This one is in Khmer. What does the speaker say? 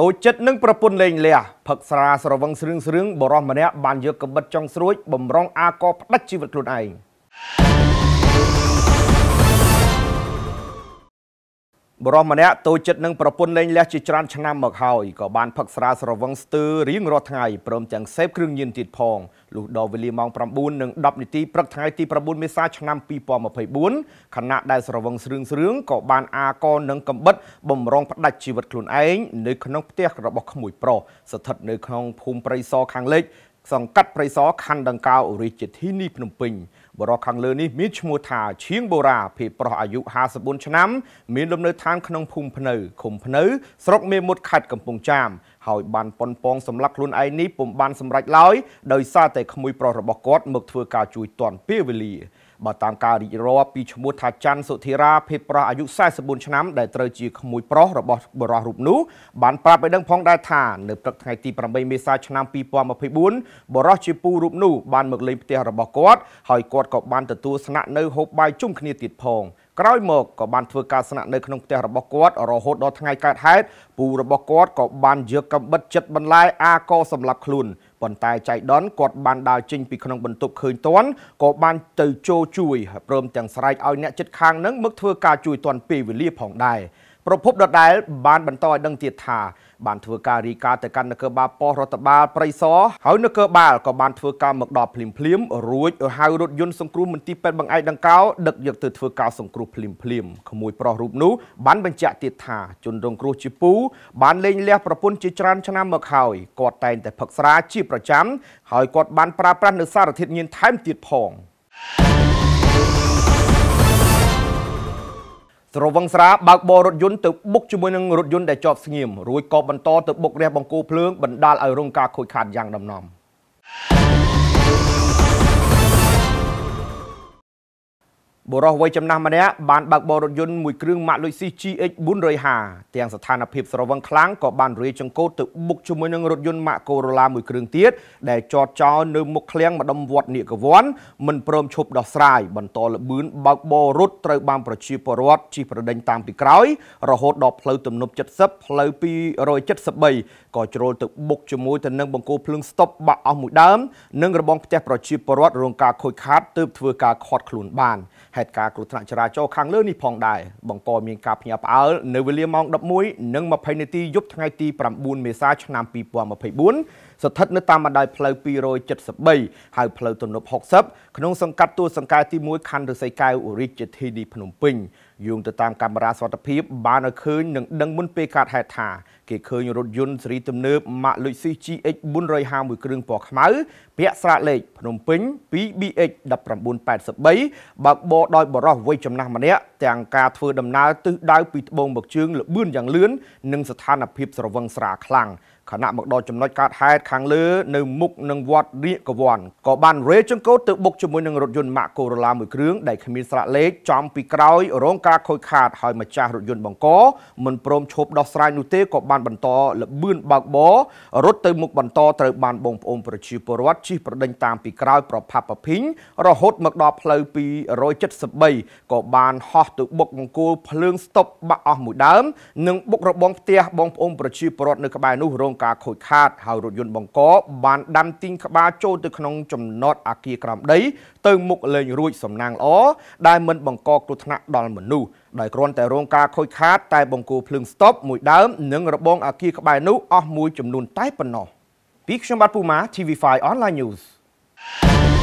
តូចចិត្តនឹងប្រពន្ធលេងលះផឹកស្រាស្រវឹងស្រឿងស្រឿងបរោះម្នាក់បានយកកបិតចង់ស្រួចបំរងអាកផ្ដាច់ជីវិតខ្លួនឯងបរមម្នាក់តូចចិត្តនឹងប្រពន្ធលែងលះជាច្រើនឆ្នាំមកហើយក៏បានផឹកស្រាស្រវឹងស្ទើររៀងរាល់ថ្ងៃព្រមទាំងសេពគ្រឿងញៀនទៀតផងលុះដល់វេលាម៉ោង9និង10នាទីព្រឹកថ្ងៃទី9មេសាឆ្នាំ2024ខណៈដែលស្រវឹងស្រឿងស្រឿងក៏បានអាកនឹងកំបិតបំរងផ្ដាច់ជីវិតខ្លួនឯងនៅក្នុងផ្ទះរបស់ក្មួយប្រុសស្ថិតនៅក្នុងភូមិព្រៃសខាងលិចសង្កាត់ព្រៃសរខណ្ឌដង្កោរាជធានីភ្នំពេញបរិះខាងលើនេះមានឈ្មោះថាឈៀងបូរា ភេទប្រុសអាយុ54ឆ្នាំមានលំនៅឋានក្នុងភូមិភ្នៅឃុំភ្នៅស្រុកមេមត់ខេត្តកំពង់ចាម ហើយបានប៉ុនប៉ងសម្លាប់ខ្លួនឯងនេះពុំបានសម្រេចឡើយដោយសារតែក្មួយប្រុសរបស់គាត់ មកធ្វើការជួយទាន់ពេលវេលាបើតាមការរិះរោបពីឈ្មោះថាច័ន្ទសុធិរាភេទប្រុសអាយុ44ឆ្នាំដែលត្រូវជាក្មួយប្រុសរបស់បរិសរូបនោះបានប្រាប់ឲ្យដឹងផងដែរថានៅព្រឹកថ្ងៃទី8មេសាឆ្នាំ2024បរិសជាពូរូបនោះបានមកលេងផ្ទះរបស់គាត់ហើយគាត់ក៏បានទទួលស្នាក់នៅហូបបាយជុំគ្នាទៀតផងក្រោយមកក៏បានធ្វើការស្នាក់នៅក្នុងផ្ទះរបស់គាត់រហូតដល់ថ្ងៃកើតហេតុពូរបស់គាត់ក៏បានយកកំបិតចិត្តបន្លាយអាកសម្លាប់ខ្លួនប៉ុន្តែចៃដនគាត់បានដើរចេញពីក្នុងបន្ទប់ឃើញតន់ក៏បានទៅចូលជួយព្រមទាំងស្រែកឲ្យអ្នកជិតខាងនឹងមកធ្វើការជួយតន់ពេលវេលាផងដែរប្រពន្ធដដែលបានបន្តឲ្យដឹងទៀតថាបានធ្វើការរីកាទៅកាន់នគរបាលប៉ុស្តិ៍រដ្ឋបាលព្រៃសរហើយនគរបាលក៏បានធ្វើការមកដល់ភ្លាមភ្លាមរួចហៅរថយន្តសង្គ្រោះមន្ទីរពេទ្យបង្អែកដង្កោដឹកយកទៅធ្វើការសង្គ្រោះភ្លាមភ្លាមក្មួយប្រុសរូបនោះបានបញ្ជាក់ទៀតថាជនរងគ្រោះជាពូបានលែងលះប្រពន្ធជាច្រើនឆ្នាំមកហើយគាត់តែងតែផឹកស្រាជាប្រចាំហើយគាត់បានប្រើប្រាស់នៅសារធាតុញៀនថែមទៀតផង។ស្រវឹងស្រាបើកបររថយន្តទៅបុកជាមួយនឹងរថយន្តដែលជាប់ស្ងៀមរួចក៏បន្តទៅបុករះបង្គោលភ្លើងបណ្ដាលឲ្យរងការខូចខាតយ៉ាងដំណំ។បុរសវ័យចំណាស់ម្នាក់បានបើកបររថយន្តមួយគ្រឿងម៉ាកលុយស៊ី GX 450ទាំងស្ថានភាពស្រវឹងខ្លាំងក៏បានរាយចង្កូតទៅបុកជាមួយនឹងរថយន្តម៉ាក Corolla មួយគ្រឿងទៀតដែលចតចោលនៅមុខឃ្លាំងម្ដុំវត្តនៀកវ័នមិនព្រមឈប់ដោះស្រាយបន្តលបឿនបើកបររថត្រូវបានប្រជាពលរដ្ឋជិះប្រដេញតាមពីក្រោយរហូតដល់ផ្លូវទំនប់70ផ្លូវ273ក៏ជ្រុលទៅបុកជាមួយទៅនឹងបង្គោលភ្លើងស្តុបបាក់អស់មួយដើម និងរបងផ្ទះប្រជាពលរដ្ឋរងការខូចខាតទើបធ្វើការខាត់ខ្លួនបានហេតុការណ៍គ្រោះថ្នាក់ចរាចរណ៍ខាងលើនេះផងដែរបង្កមានការភ្ញាក់ផ្អើលនៅវេលាម៉ោង11និង20នាទីយប់ថ្ងៃទី9មេសាឆ្នាំ2024ស្ថិតនៅតាមបណ្ដោយផ្លូវ273ហៅផ្លូវទំនប់60ក្នុងសង្កាត់ទួលសង្កែទី1ខណ្ឌរសីកែវឧរិជធានីភ្នំពេញយោងទៅតាមកាមេរ៉ាសុវត្ថិភាពបានឲ្យឃើញនិងដឹងមុនពេលកើតហេតុថា គេឃើញរថយន្តស៊េរីទំនើប Mack Lexus GX 451គ្រឿងពណ៌ខ្មៅពាក់ស្លាកលេខភ្នំពេញ 2BX 1983បើកបរដោយបរិសុទ្ធវ័យចំណាស់ម្នាក់ទាំងការធ្វើដំណើរទិសដៅពីត្បូងមកជើងលបឿនយ៉ាងលឿននិងស្ថានភាពស្រវឹងស្រាខ្លាំង។ខណៈមកដល់ចំណុចកើតហេតុខាងលើនៅមុខនឹងវត្តរាជកវ័នក៏បានរេចង្កូតទៅបុកជាមួយនឹងរថយន្ត Mac Corolla មួយគ្រឿងដែលគ្មានស្លាកលេខចំពីក្រោយរងការខូចខាតហើយម្ចាស់រថយន្តបង្ក មិនព្រមឈប់ដោះស្រាយនោះទេក៏បានបន្តលបឿនបើកបររត់ទៅមុខបន្តត្រូវបានបងប្អូនប្រជាពលរដ្ឋជិះប្រដេញតាមពីក្រោយប្រផាប់ប្រភិញរហូតមកដល់ផ្លូវ273ក៏បានហោះទៅបុកមង្គលភ្លើងស្តុបបាក់អស់មួយដើម និងបុករបងផ្ទះបងប្អូនប្រជាពលរដ្ឋនៅក្បែរនោះរងការខូចខាតហើយរថយន្តបង្កបានដាំទីងក្បាលចូលទៅក្នុងចំណតអាគារក្រោមដីទៅមុខលែងរួចសំណាងល្អដែលមិនបង្កគ្រោះថ្នាក់ដល់មនុស្សដោយគ្រាន់តែរងការខូចខាតតែបង្គោលភ្លើងស្តុបមួយដើម និងរបងអាគារក្បែរនោះអស់មួយចំនួនតែប៉ុណ្ណោះពីខ្ញុំបាទពូម៉ា TV5 Online News